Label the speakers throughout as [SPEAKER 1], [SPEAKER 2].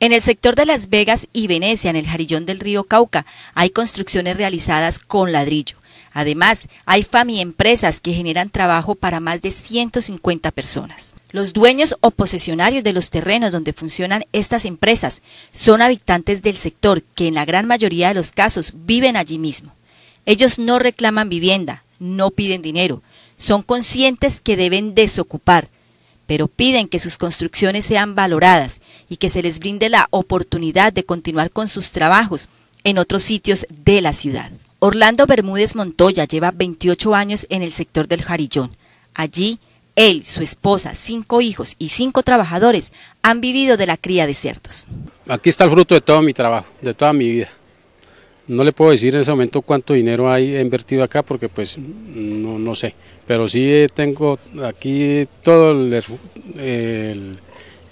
[SPEAKER 1] En el sector de Las Vegas y Venecia, en el jarillón del río Cauca, hay construcciones realizadas con ladrillo. Además, hay FAMI empresas que generan trabajo para más de 150 personas. Los dueños o posesionarios de los terrenos donde funcionan estas empresas son habitantes del sector que en la gran mayoría de los casos viven allí mismo. Ellos no reclaman vivienda, no piden dinero, son conscientes que deben desocupar, pero piden que sus construcciones sean valoradas y que se les brinde la oportunidad de continuar con sus trabajos en otros sitios de la ciudad. Orlando Bermúdez Montoya lleva 28 años en el sector del Jarillón. Allí, él, su esposa, cinco hijos y cinco trabajadores han vivido de la cría de cerdos.
[SPEAKER 2] Aquí está el fruto de todo mi trabajo, de toda mi vida. No le puedo decir en ese momento cuánto dinero hay invertido acá porque pues no, no sé, pero sí eh, tengo aquí todo el,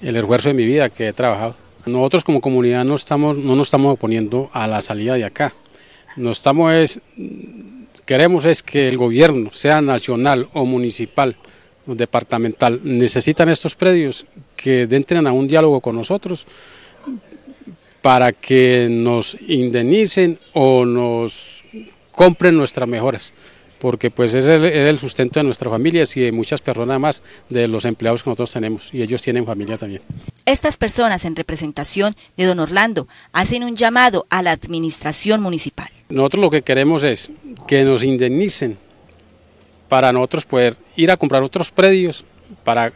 [SPEAKER 2] esfuerzo de mi vida que he trabajado. Nosotros como comunidad no, estamos, no nos estamos oponiendo a la salida de acá, estamos es, queremos es que el gobierno, sea nacional o municipal, o departamental, necesitan estos predios, que entren a un diálogo con nosotros para que nos indemnicen o nos compren nuestras mejoras, porque pues ese es el sustento de nuestras familias y de muchas personas más de los empleados que nosotros tenemos y ellos tienen familia también.
[SPEAKER 1] Estas personas en representación de don Orlando hacen un llamado a la administración municipal.
[SPEAKER 2] Nosotros lo que queremos es que nos indemnicen para nosotros poder ir a comprar otros predios para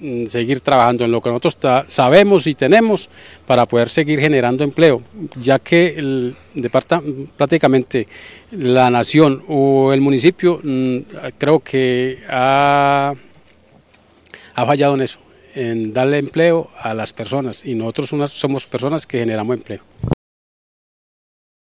[SPEAKER 2] Mm, seguir trabajando en lo que nosotros sabemos y tenemos para poder seguir generando empleo, ya que el, prácticamente la nación o el municipio mm, creo que ha, ha fallado en eso, en darle empleo a las personas y nosotros somos personas que generamos empleo.